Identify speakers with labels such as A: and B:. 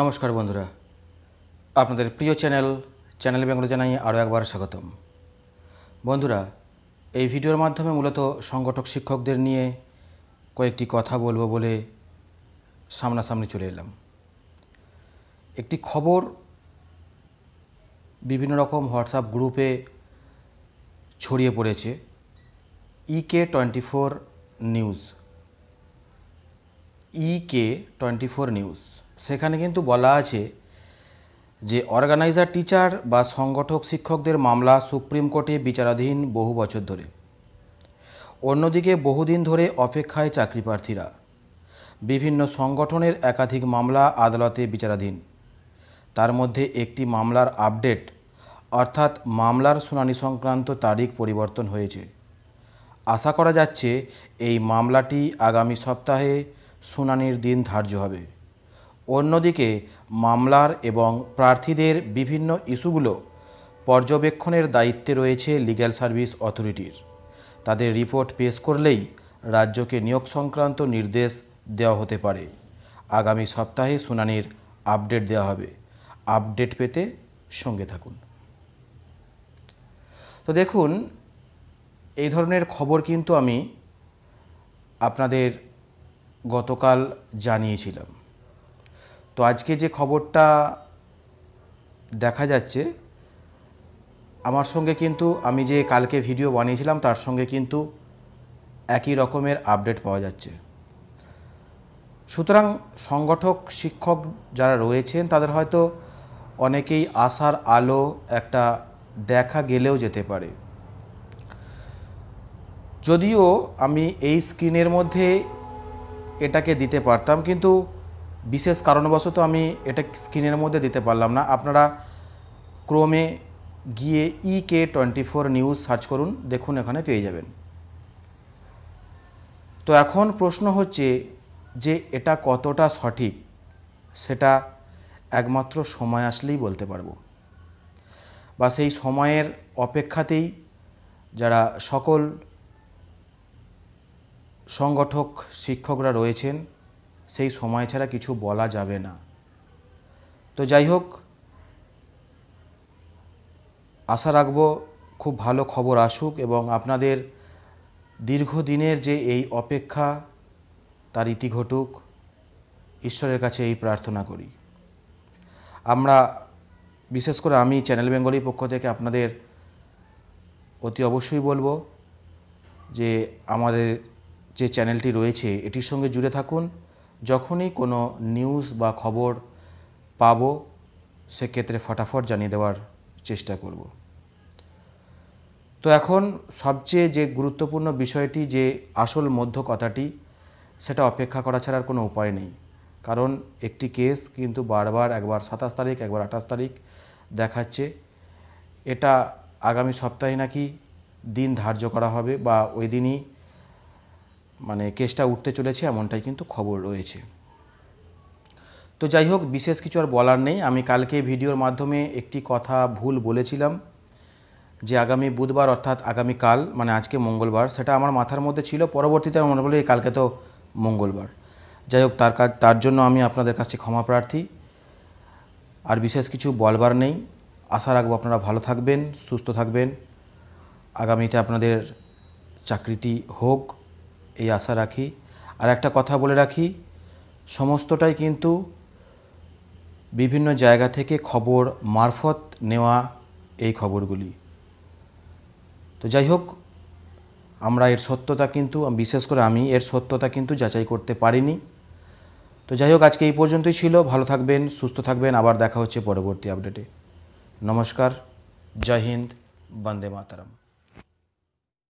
A: নমস্কার বন্ধুরা আপনাদের প্রিয় চ্যানেল চ্যানেল বেঙ্গল জানাই আরও একবার স্বাগতম বন্ধুরা এই ভিডিওর মাধ্যমে মূলত সংগঠক শিক্ষকদের নিয়ে কয়েকটি কথা বলবো বলে সামনাসামনি চলে এলাম একটি খবর বিভিন্ন রকম হোয়াটসঅ্যাপ গ্রুপে ছড়িয়ে পড়েছে E K e twenty four news E K e twenty four news সেখানে কিন্তু বলা আছে যে অর্গানাইজার টিচার বা সংগঠক শিক্ষকদের মামলা সুপ্রিম কোর্টে বিচারাধীন বহু বছর ধরে অন্যদিকে বহুদিন ধরে অপেক্ষায় চাকরি প্রার্থীরা বিভিন্ন সংগঠনের একাধিক মামলা আদালতে বিচারাধীন তার মধ্যে একটি মামলার আপডেট অর্থাৎ মামলার শুনানি সংক্রান্ত তারিখ পরিবর্তন হয়েছে আশা করা যাচ্ছে এই মামলাটি আগামী সপ্তাহে শুনানির দিন ধার্য হবে অন্যদিকে মামলার এবং প্রার্থীদের বিভিন্ন ইস্যুগুলো পর্যবেক্ষণের দায়িত্বে রয়েছে লিগ্যাল সার্ভিস অথরিটির তাদের রিপোর্ট পেশ করলেই রাজ্যকে নিয়োগ সংক্রান্ত নির্দেশ দেওয়া হতে পারে আগামী সপ্তাহে শুনানির আপডেট দেওয়া হবে আপডেট পেতে সঙ্গে থাকুন তো দেখুন এই ধরনের খবর কিন্তু আমি আপনাদের গতকাল জানিয়েছিলাম তো আজকে যে খবরটা দেখা যাচ্ছে আমার সঙ্গে কিন্তু আমি যে কালকে ভিডিও বানিয়েছিলাম তার সঙ্গে কিন্তু একই রকমের আপডেট পাওয়া যাচ্ছে সুতরাং সংগঠক শিক্ষক যারা রয়েছেন তাদের হয়তো অনেকেই আশার আলো একটা দেখা গেলেও যেতে পারে যদিও আমি এই স্ক্রিনের মধ্যে এটাকে দিতে পারতাম কিন্তু বিশেষ কারণবশত আমি এটা স্ক্রিনের মধ্যে দিতে পারলাম না আপনারা ক্রোমে গিয়ে E K twenty four news search করুন দেখুন এখানে পেয়ে যাবেন তো এখন প্রশ্ন হচ্ছে যে এটা কতটা সঠিক সেটা একমাত্র সময় আসলেই বলতে পারবো বা সেই সময়ের অপেক্ষাতেই যারা সকল সংগঠক শিক্ষকরা রয়েছেন সেই সময় ছাড়া কিছু বলা যাবে না তো যাই হোক আশা রাখব খুব ভালো খবর আসুক এবং আপনাদের দীর্ঘদিনের যে এই অপেক্ষা তার ইতি ঘটুক ঈশ্বরের কাছে এই প্রার্থনা করি আমরা বিশেষ করে আমি চ্যানেল বেঙ্গলির পক্ষ থেকে আপনাদের অতি অবশ্যই বলবো যে আমাদের যে চ্যানেলটি রয়েছে এটির সঙ্গে জুড়ে থাকুন যখনই কোনো নিউজ বা খবর পাব সেক্ষেত্রে ফটাফট জানিয়ে দেওয়ার চেষ্টা করব তো এখন সবচেয়ে যে গুরুত্বপূর্ণ বিষয়টি যে আসল মধ্য কথাটি সেটা অপেক্ষা করা ছাড়ার কোনো উপায় নেই কারণ একটি কেস কিন্তু বারবার একবার সাতাশ তারিখ একবার আঠাশ তারিখ দেখাচ্ছে এটা আগামী সপ্তাহে নাকি দিন ধার্য করা হবে বা ওই দিনই মানে কেসটা উঠতে চলেছে এমনটাই কিন্তু খবর রয়েছে তো যাই হোক বিশেষ কিছু আর বলার নেই আমি কালকে ভিডিওর মাধ্যমে একটি কথা ভুল বলেছিলাম যে আগামী বুধবার অর্থাৎ আগামী কাল মানে আজকে মঙ্গলবার সেটা আমার মাথার মধ্যে ছিল পরবর্তীতে আমার মনে হলো এই কালকে তো মঙ্গলবার যাই হোক তার কাজ তার জন্য আমি আপনাদের কাছে ক্ষমা প্রার্থী আর বিশেষ কিছু বলবার নেই আশা রাখবো আপনারা ভালো থাকবেন সুস্থ থাকবেন আগামীতে আপনাদের চাকরিটি হোক এই আশা রাখি আর একটা কথা বলে রাখি সমস্তটাই কিন্তু বিভিন্ন জায়গা থেকে খবর মারফত নেওয়া এই খবরগুলি তো যাই হোক আমরা এর সত্যতা কিন্তু বিশেষ করে আমি এর সত্যতা কিন্তু যাচাই করতে পারিনি তো যাই হোক আজকে এই পর্যন্তই ছিল ভালো থাকবেন সুস্থ থাকবেন আবার দেখা হচ্ছে পরবর্তী আপডেটে নমস্কার জয় হিন্দ বন্দে মাতারাম